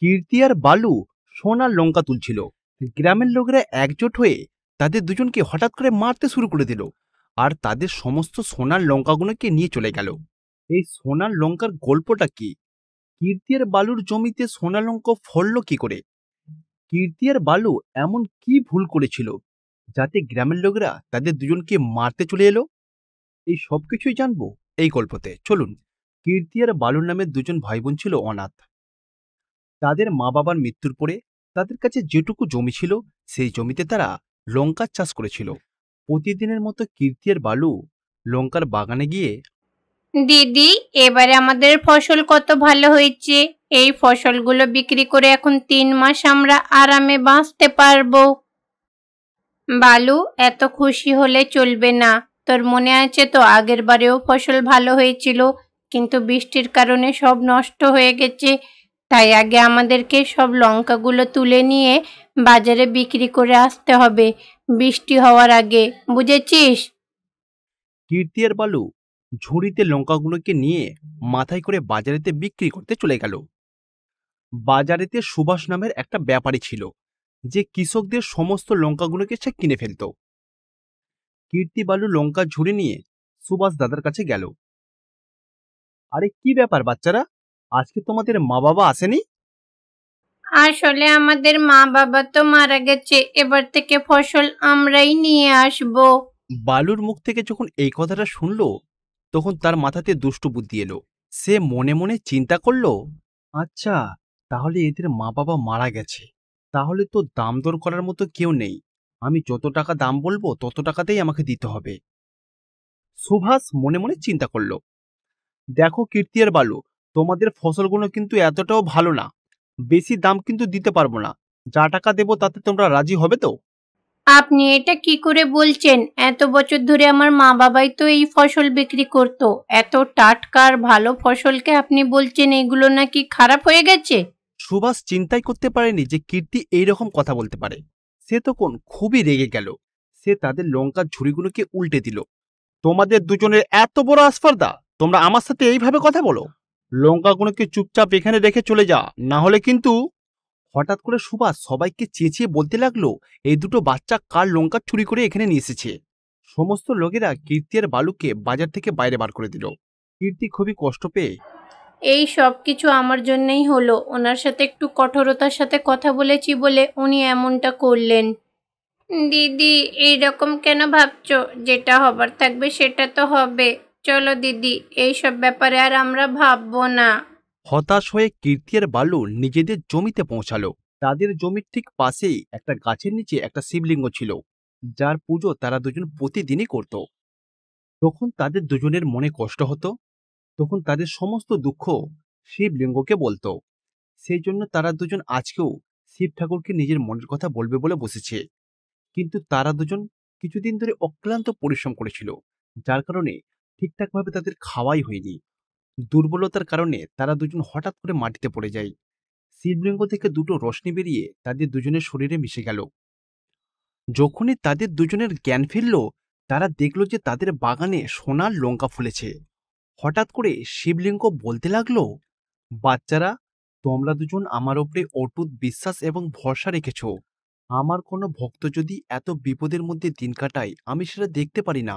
কীর্তি আর বালু সোনার লঙ্কা তুলছিল গ্রামের লোকেরা একজোট হয়ে তাদের দুজনকে হঠাৎ করে মারতে শুরু করে দিল আর তাদের সমস্ত সোনার লঙ্কাগুলোকে নিয়ে চলে গেল এই সোনার লঙ্কার গল্পটা কি কীর্তি আর বালুর জমিতে সোনা লঙ্কা ফলল কি করে কীর্তি আর বালু এমন কি ভুল করেছিল যাতে গ্রামের লোকেরা তাদের দুজনকে মারতে চলে এলো এই সবকিছুই জানবো এই গল্পতে চলুন কীর্তি আর বালুর নামে দুজন ভাই বোন ছিল অনাথ তাদের মা বাবার মৃত্যুর পরে তাদের কাছে যেটুকু জমি ছিল সেই জমিতে তারা লঙ্কার চাষ করেছিল প্রতিদিনের মতো কীর্তি আর বালু লঙ্কার বাগানে গিয়ে দিদি এবারে আমাদের ফসল কত ভালো হয়েছে এই ফসলগুলো বিক্রি করে এখন তিন মাস আমরা আরামে বাঁচতে পারবো বালু এত খুশি হলে চলবে না তোর মনে আছে তো আগের বারেও ফসল ভালো হয়েছিল কিন্তু বৃষ্টির কারণে সব নষ্ট হয়ে গেছে তাই আগে আমাদেরকে সব লঙ্কাগুলো তুলে নিয়ে বাজারে বিক্রি করে আসতে হবে বৃষ্টি হওয়ার আগে বুঝেছিস কীর্তি আর বালু ঝুড়িতে লঙ্কাগুলোকে নিয়ে মাথায় করে বাজারেতে বিক্রি করতে চলে গেল বাজারেতে সুভাষ নামের একটা ব্যাপারী ছিল যে কৃষকদের সমস্ত লঙ্কাগুলোকে সে কিনে ফেলত কীর্তি বালু লঙ্কা ঝুড়ি নিয়ে সুভাষ দাদার কাছে গেল আরে কি ব্যাপার বাচ্চারা আজকে তোমাদের মা বাবা আসেনি আসলে আমাদের মা বাবা তো মারা গেছে এবার থেকে ফসল আমরাই নিয়ে আসব বালুর মুখ থেকে যখন এই কথাটা শুনল তখন তার মাথাতে দুষ্টু বুদ্ধি এলো সে মনে মনে চিন্তা করল আচ্ছা তাহলে এদের মা বাবা মারা গেছে তাহলে তো দাম দর করার মতো কেউ নেই আমি যত টাকা দাম বলবো তত টাকাতেই আমাকে দিতে হবে সুভাষ মনে মনে চিন্তা করল দেখো কীর্তি আর বালু তোমাদের ফসলগুলো কিন্তু এতটাও ভালো না বেশি দাম কিন্তু দিতে পারবো না যা টাকা দেবো তাতে তোমরা রাজি হবে তো আপনি এটা কি করে বলছেন এত বছর ধরে আমার মা বাবাই তো এই ফসল বিক্রি করত এত টাটকার ভালো ফসলকে আপনি বলছেন এগুলো নাকি খারাপ হয়ে গেছে সুভাষ চিন্তাই করতে পারেনি যে কীর্তি এইরকম কথা বলতে পারে সে তখন খুবই রেগে গেল সে তাদের লঙ্কার ঝুড়িগুলোকে উল্টে দিল তোমাদের দুজনের এত বড় আসফর্দা তোমরা আমার সাথে এইভাবে কথা বলো লঙ্কাগুলোকে চুপচাপ এখানে রেখে চলে যা না হলে কিন্তু হঠাৎ করে সুভাষ সবাইকে চেঁচিয়ে বলতে লাগলো এই দুটো বাচ্চা কার লঙ্কা চুরি করে এখানে নিয়ে এসেছে সমস্ত লোকেরা কীর্তি আর বালুকে বাজার থেকে বাইরে বার করে দিল কীর্তি খুবই কষ্ট পেয়ে এই সব কিছু আমার জন্যই হলো ওনার সাথে একটু কঠোরতার সাথে কথা বলেছি বলে উনি এমনটা করলেন দিদি এইরকম কেন ভাবছো যেটা হবার থাকবে সেটা তো হবে চলো দিদি এইসব ব্যাপারে আর আমরা ভাবব না হতাশ হয়ে কীর্তি আর বালু নিজেদের জমিতে পৌঁছালো তাদের জমির ঠিক পাশেই একটা গাছের নিচে একটা শিবলিঙ্গ ছিল যার পুজো তারা দুজন প্রতিদিনই করত যখন তাদের দুজনের মনে কষ্ট হতো তখন তাদের সমস্ত দুঃখ শিবলিঙ্গকে বলতো সেই জন্য তারা দুজন আজকেও শিব ঠাকুরকে নিজের মনের কথা বলবে বলে বসেছে কিন্তু তারা দুজন কিছুদিন ধরে অক্লান্ত পরিশ্রম করেছিল যার কারণে ঠিকঠাকভাবে তাদের খাওয়াই হয়নি দুর্বলতার কারণে তারা দুজন হঠাৎ করে মাটিতে পড়ে যায় শিবলিঙ্গ থেকে দুটো রশ্মি বেরিয়ে তাদের দুজনের শরীরে মিশে গেল যখনই তাদের দুজনের জ্ঞান ফিরল তারা দেখল যে তাদের বাগানে সোনার লঙ্কা ফুলেছে হঠাৎ করে শিবলিঙ্গ বলতে লাগল বাচ্চারা তোমরা দুজন আমার ওপরে অটুট বিশ্বাস এবং ভরসা রেখেছ আমার কোনো ভক্ত যদি এত বিপদের মধ্যে দিন কাটায় আমি সেটা দেখতে পারি না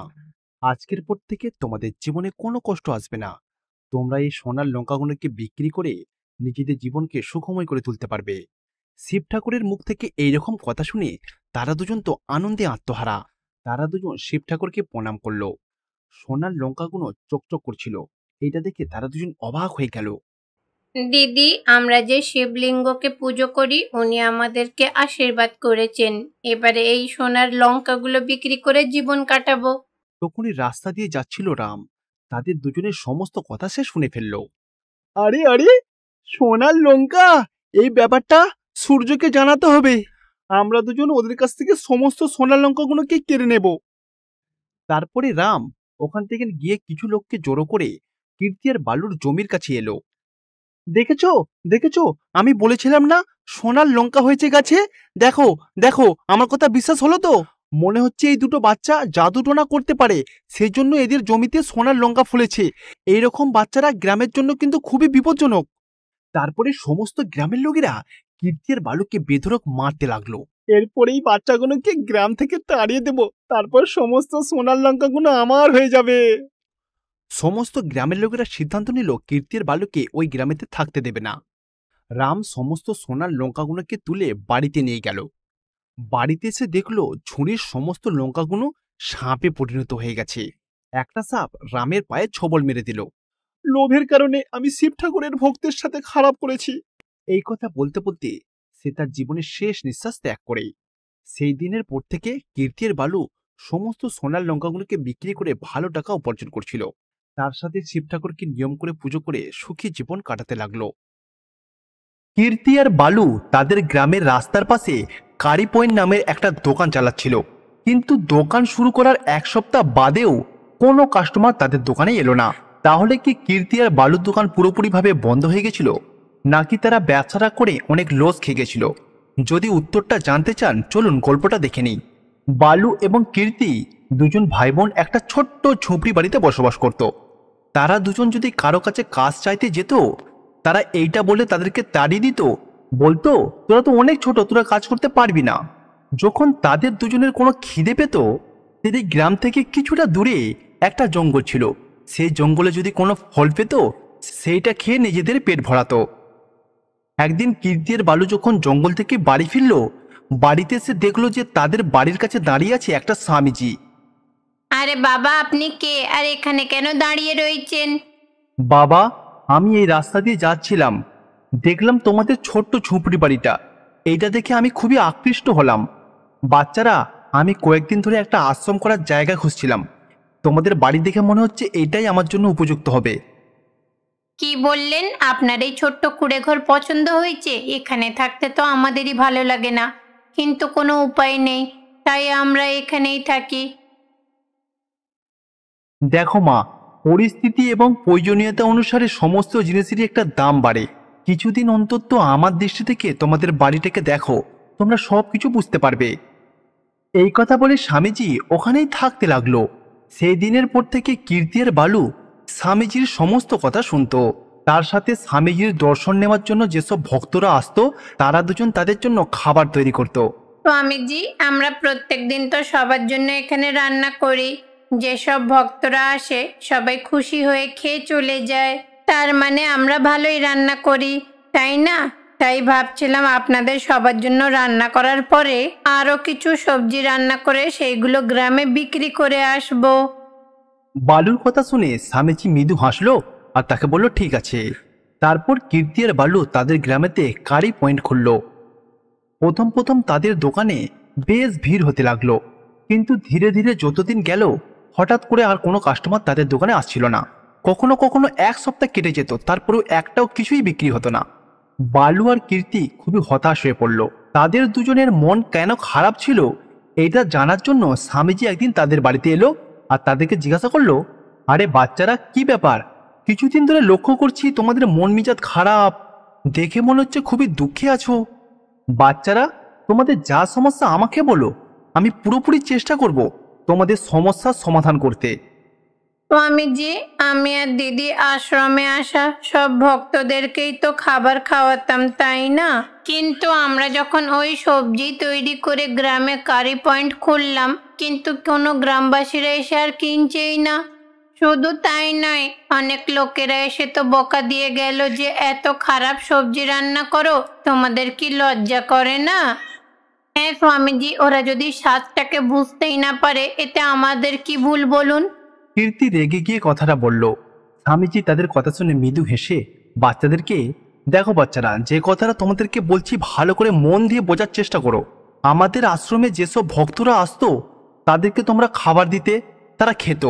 আজকের পর থেকে তোমাদের জীবনে কোনো কষ্ট আসবে না তোমরা এই সোনার লঙ্কাগুলোকে বিক্রি করে নিজেদের জীবনকে সুখময় করে তুলতে পারবে শিব ঠাকুরের মুখ থেকে এই রকম কথা শুনে তারা দুজন তো আনন্দে আত্মহারা তারা দুজন শিব ঠাকুরকে প্রণাম করল সোনার লঙ্কাগুলো চকচক করছিল এটা দেখে তারা দুজন অবাক হয়ে গেল দিদি আমরা যে শিবলিঙ্গকে পুজো করি উনি আমাদেরকে আশীর্বাদ করেছেন এবারে এই সোনার লঙ্কাগুলো বিক্রি করে জীবন কাটাবো তখনই রাস্তা দিয়ে যাচ্ছিল রাম তাদের দুজনের সমস্ত কথা সে শুনে ফেলল আরে আরে সোনার লঙ্কা এই ব্যাপারটা সূর্যকে জানাতে হবে আমরা দুজন ওদের কাছ থেকে সমস্ত সোনার লঙ্কাগুলোকে কেড়ে নেব তারপরে রাম ওখান থেকে গিয়ে কিছু লোককে জড়ো করে কীর্তি আর বালুর জমির কাছে এলো দেখেছ দেখেছ আমি বলেছিলাম না সোনার লঙ্কা হয়েছে গাছে দেখো দেখো আমার কথা বিশ্বাস হলো তো মনে হচ্ছে এই দুটো বাচ্চা জাদুটোনা করতে পারে সেজন্য এদের জমিতে সোনার লঙ্কা ফুলেছে এইরকম বাচ্চারা গ্রামের জন্য কিন্তু খুবই বিপজ্জনক তারপরে সমস্ত গ্রামের লোকেরা কীর্তির বালুকে বেধরক মারতে লাগলো এরপরেই বাচ্চাগুলোকে গ্রাম থেকে তাড়িয়ে দেব তারপর সমস্ত সোনার লঙ্কাগুলো আমার হয়ে যাবে সমস্ত গ্রামের লোকেরা সিদ্ধান্ত নিল কীর্তির বালুকে ওই গ্রামেতে থাকতে দেবে না রাম সমস্ত সোনার লঙ্কাগুলোকে তুলে বাড়িতে নিয়ে গেল বাড়িতে এসে দেখল ঝুড়ির সমস্ত লঙ্কাগুলো সাপে পরিণত হয়ে গেছে একটা সাপ রামের পায়ে ছবল মেরে দিল লোভের কারণে আমি শিব ঠাকুরের ভক্তের সাথে খারাপ করেছি এই কথা বলতে বলতে সে তার জীবনের শেষ নিঃশ্বাস ত্যাগ করে সেই দিনের পর থেকে কীর্তির বালু সমস্ত সোনার লঙ্কাগুলোকে বিক্রি করে ভালো টাকা উপার্জন করছিল তার সাথে শিব ঠাকুরকে নিয়ম করে পুজো করে সুখী জীবন কাটাতে লাগলো কীর্তি আর বালু তাদের গ্রামের রাস্তার পাশে কারি পয়েন্ট নামের একটা দোকান চালাচ্ছিল কিন্তু দোকান শুরু করার এক সপ্তাহ বাদেও কোনো কাস্টমার তাদের দোকানে এলো না তাহলে কি কীর্তি আর বালুর দোকান পুরোপুরিভাবে বন্ধ হয়ে গেছিল নাকি তারা ব্যবসাটা করে অনেক লস খেয়ে গেছিল যদি উত্তরটা জানতে চান চলুন গল্পটা দেখে নিই বালু এবং কীর্তি দুজন ভাই বোন একটা ছোট্ট ঝুঁপড়ি বাড়িতে বসবাস করত তারা দুজন যদি কারো কাছে কাজ চাইতে যেত তারা এইটা বলে তাদেরকে তাড়িয়ে দিত বলতো তোরা তো অনেক ছোট তোরা কাজ করতে পারবি না যখন তাদের দুজনের কোনো খিদে পেত সেদিক গ্রাম থেকে কিছুটা দূরে একটা জঙ্গল ছিল সেই জঙ্গলে যদি কোনো ফল পেত সেইটা খেয়ে নিজেদের পেট ভরাতো একদিন কীর্তির বালু যখন জঙ্গল থেকে বাড়ি ফিরল বাড়িতে এসে দেখলো যে তাদের বাড়ির কাছে দাঁড়িয়ে আছে একটা স্বামীজি আরে বাবা আপনি কে আর এখানে কেন দাঁড়িয়ে রয়েছেন বাবা আমি এই রাস্তা দিয়ে যাচ্ছিলাম দেখলাম তোমাদের ছোট্ট ঝুপড়ি বাড়িটা এইটা দেখে আমি খুবই আকৃষ্ট হলাম বাচ্চারা আমি কয়েকদিন ধরে একটা আশ্রম করার জায়গা খুঁজছিলাম তোমাদের বাড়ি দেখে মনে হচ্ছে এটাই আমার জন্য উপযুক্ত হবে কি বললেন আপনার এই ছোট্ট কুড়ে ঘর পছন্দ হয়েছে এখানে থাকতে তো আমাদেরই ভালো লাগে না কিন্তু কোনো উপায় নেই তাই আমরা এখানেই থাকি দেখো মা পরিস্থিতি এবং প্রয়োজনীয়তা অনুসারে সমস্ত জিনিসেরই একটা দাম বাড়ে কিছুদিন অন্তত আমার দৃষ্টি থেকে তোমাদের বাড়িটাকে দেখো তোমরা সব কিছু বুঝতে পারবে এই কথা বলে স্বামীজি ওখানেই থাকতে লাগলো সেই দিনের পর থেকে কীর্তি আর বালু স্বামীজির সমস্ত কথা শুনত তার সাথে স্বামীজির দর্শন নেওয়ার জন্য যেসব ভক্তরা আসতো তারা দুজন তাদের জন্য খাবার তৈরি করত স্বামীজি আমরা প্রত্যেক দিন তো সবার জন্য এখানে রান্না করি যেসব ভক্তরা আসে সবাই খুশি হয়ে খেয়ে চলে যায় তার মানে আমরা ভালোই রান্না করি তাই না তাই ভাবছিলাম আপনাদের সবার জন্য রান্না করার পরে আরও কিছু সবজি রান্না করে সেইগুলো গ্রামে বিক্রি করে আসব বালুর কথা শুনে স্বামীজি মৃদু হাসলো আর তাকে বলল ঠিক আছে তারপর কীর্তি আর বালু তাদের গ্রামেতে কারি পয়েন্ট খুলল প্রথম প্রথম তাদের দোকানে বেশ ভিড় হতে লাগলো কিন্তু ধীরে ধীরে যতদিন গেল হঠাৎ করে আর কোনো কাস্টমার তাদের দোকানে আসছিল না কখনো কখনো এক সপ্তাহ কেটে যেত তারপরেও একটাও কিছুই বিক্রি হতো না বালু আর কীর্তি খুবই হতাশ হয়ে পড়ল তাদের দুজনের মন কেন খারাপ ছিল এটা জানার জন্য স্বামীজি একদিন তাদের বাড়িতে এলো আর তাদেরকে জিজ্ঞাসা করলো আরে বাচ্চারা কি ব্যাপার কিছুদিন ধরে লক্ষ্য করছি তোমাদের মন মিজাজ খারাপ দেখে মনে হচ্ছে খুবই দুঃখে আছো বাচ্চারা তোমাদের যা সমস্যা আমাকে বলো আমি পুরোপুরি চেষ্টা করব তোমাদের সমস্যার সমাধান করতে স্বামীজি আমি আর দিদি আশ্রমে আসা সব ভক্তদেরকেই তো খাবার খাওয়াতাম তাই না কিন্তু আমরা যখন ওই সবজি তৈরি করে গ্রামে কারি পয়েন্ট খুললাম কিন্তু কোনো গ্রামবাসীরা এসে আর কিনছেই না শুধু তাই নয় অনেক লোকেরা এসে তো বকা দিয়ে গেল যে এত খারাপ সবজি রান্না করো তোমাদের কি লজ্জা করে না হ্যাঁ স্বামীজি ওরা যদি স্বাদটাকে বুঝতেই না পারে এতে আমাদের কি ভুল বলুন কীর্তি রেগে গিয়ে কথাটা বলল স্বামীজি তাদের কথা শুনে মৃদু হেসে বাচ্চাদেরকে দেখো বাচ্চারা যে কথাটা তোমাদেরকে বলছি ভালো করে মন দিয়ে বোঝার চেষ্টা করো আমাদের আশ্রমে যেসব ভক্তরা আসতো তাদেরকে তোমরা খাবার দিতে তারা খেত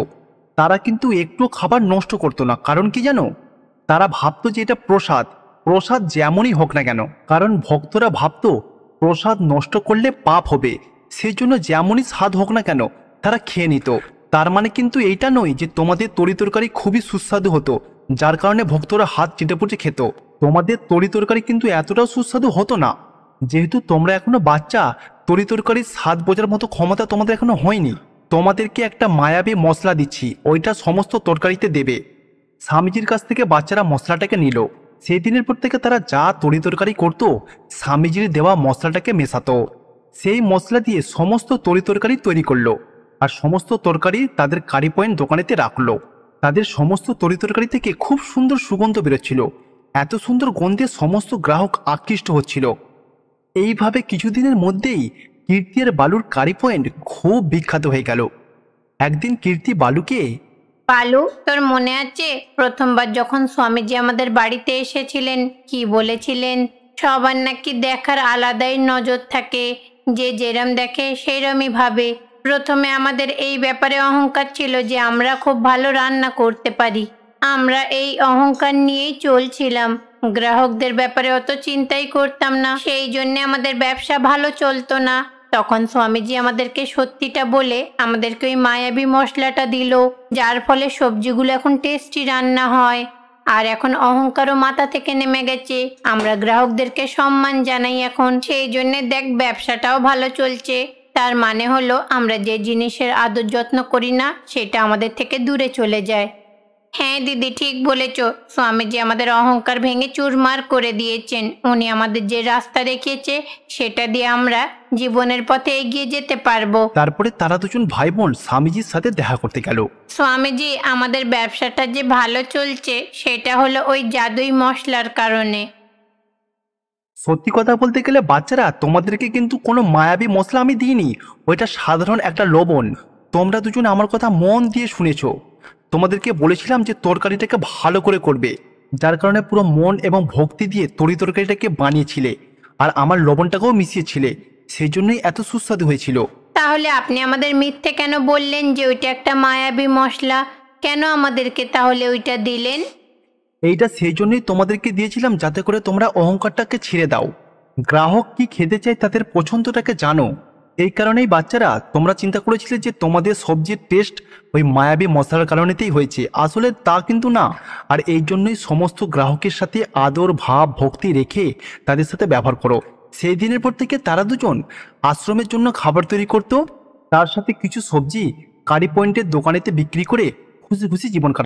তারা কিন্তু একটু খাবার নষ্ট করতো না কারণ কি জানো তারা ভাবতো যে এটা প্রসাদ প্রসাদ যেমনই হোক না কেন কারণ ভক্তরা ভাবতো প্রসাদ নষ্ট করলে পাপ হবে সেজন্য যেমনই স্বাদ হোক না কেন তারা খেয়ে নিত তার মানে কিন্তু এইটা নয় যে তোমাদের তরি তরকারি খুবই সুস্বাদু হতো যার কারণে ভক্তরা হাত চেটেপুটে খেত তোমাদের তরি তরকারি কিন্তু এতটাও সুস্বাদু হতো না যেহেতু তোমরা এখনো বাচ্চা তরি তরকারির স্বাদ বোঝার মতো ক্ষমতা তোমাদের এখনো হয়নি তোমাদেরকে একটা মায়াবী মশলা দিচ্ছি ওইটা সমস্ত তরকারিতে দেবে স্বামীজির কাছ থেকে বাচ্চারা মশলাটাকে নিল সেই দিনের পর থেকে তারা যা তরি তরকারি করতো স্বামীজির দেওয়া মশলাটাকে মেশাতো সেই মশলা দিয়ে সমস্ত তরি তরকারি তৈরি করলো আর সমস্ত তরকারি তাদের কারি পয়েন্ট দোকানেতে রাখলো তাদের সমস্ত তরি তরকারি থেকে খুব সুন্দর সুগন্ধ বেরোচ্ছিল এত সুন্দর গন্ধে সমস্ত গ্রাহক আকৃষ্ট হচ্ছিল এইভাবে কিছুদিনের মধ্যেই কীর্তি আর বালুর কারি পয়েন্ট খুব বিখ্যাত হয়ে গেল একদিন কীর্তি বালুকে বালু তোর মনে আছে প্রথমবার যখন স্বামীজি আমাদের বাড়িতে এসেছিলেন কি বলেছিলেন সবার নাকি দেখার আলাদাই নজর থাকে যে যেরম দেখে সেরমই ভাবে প্রথমে আমাদের এই ব্যাপারে অহংকার ছিল যে আমরা খুব ভালো রান্না করতে পারি আমরা এই অহংকার নিয়েই চলছিলাম গ্রাহকদের ব্যাপারে অত চিন্তাই করতাম না সেই জন্য আমাদের ব্যবসা ভালো চলতো না তখন স্বামীজি আমাদেরকে সত্যিটা বলে আমাদেরকে ওই মায়াবী মশলাটা দিল যার ফলে সবজিগুলো এখন টেস্টি রান্না হয় আর এখন অহংকারও মাথা থেকে নেমে গেছে আমরা গ্রাহকদেরকে সম্মান জানাই এখন সেই জন্য দেখ ব্যবসাটাও ভালো চলছে তার মানে হলো আমরা যে জিনিসের আদর যত্ন করি না সেটা আমাদের থেকে দূরে চলে যায় হ্যাঁ দিদি ঠিক বলেছ স্বামীজি আমাদের অহংকার ভেঙে চুরমার করে দিয়েছেন উনি আমাদের যে রাস্তা রেখেছে সেটা দিয়ে আমরা জীবনের পথে এগিয়ে যেতে পারবো তারপরে তারা দুজন ভাই বোন স্বামীজির সাথে দেখা করতে গেল স্বামীজি আমাদের ব্যবসাটা যে ভালো চলছে সেটা হলো ওই জাদুই মশলার কারণে সত্যি কথা বলতে গেলে বাচ্চারা তোমাদেরকে কিন্তু কোনো মায়াবী মশলা আমি দিইনি ওইটা সাধারণ একটা লবণ তোমরা দুজন আমার কথা মন দিয়ে শুনেছ তোমাদেরকে বলেছিলাম যে তরকারিটাকে ভালো করে করবে যার কারণে পুরো মন এবং ভক্তি দিয়ে তরি তরকারিটাকে বানিয়েছিলে আর আমার লবণটাকেও মিশিয়েছিলে সেই জন্যই এত সুস্বাদু হয়েছিল তাহলে আপনি আমাদের মিথ্যে কেন বললেন যে ওইটা একটা মায়াবী মশলা কেন আমাদেরকে তাহলে ওইটা দিলেন এইটা সেই জন্যই তোমাদেরকে দিয়েছিলাম যাতে করে তোমরা অহংকারটাকে ছেড়ে দাও গ্রাহক কি খেতে চায় তাদের পছন্দটাকে জানো এই কারণেই বাচ্চারা তোমরা চিন্তা করেছিলে যে তোমাদের সবজির টেস্ট ওই মায়াবী মশলার কারণেতেই হয়েছে আসলে তা কিন্তু না আর এই জন্যই সমস্ত গ্রাহকের সাথে আদর ভাব ভক্তি রেখে তাদের সাথে ব্যবহার করো সেই দিনের পর থেকে তারা দুজন আশ্রমের জন্য খাবার তৈরি করত তার সাথে কিছু সবজি কারি পয়েন্টের দোকানেতে বিক্রি করে খুশি খুশি জীবন কাটত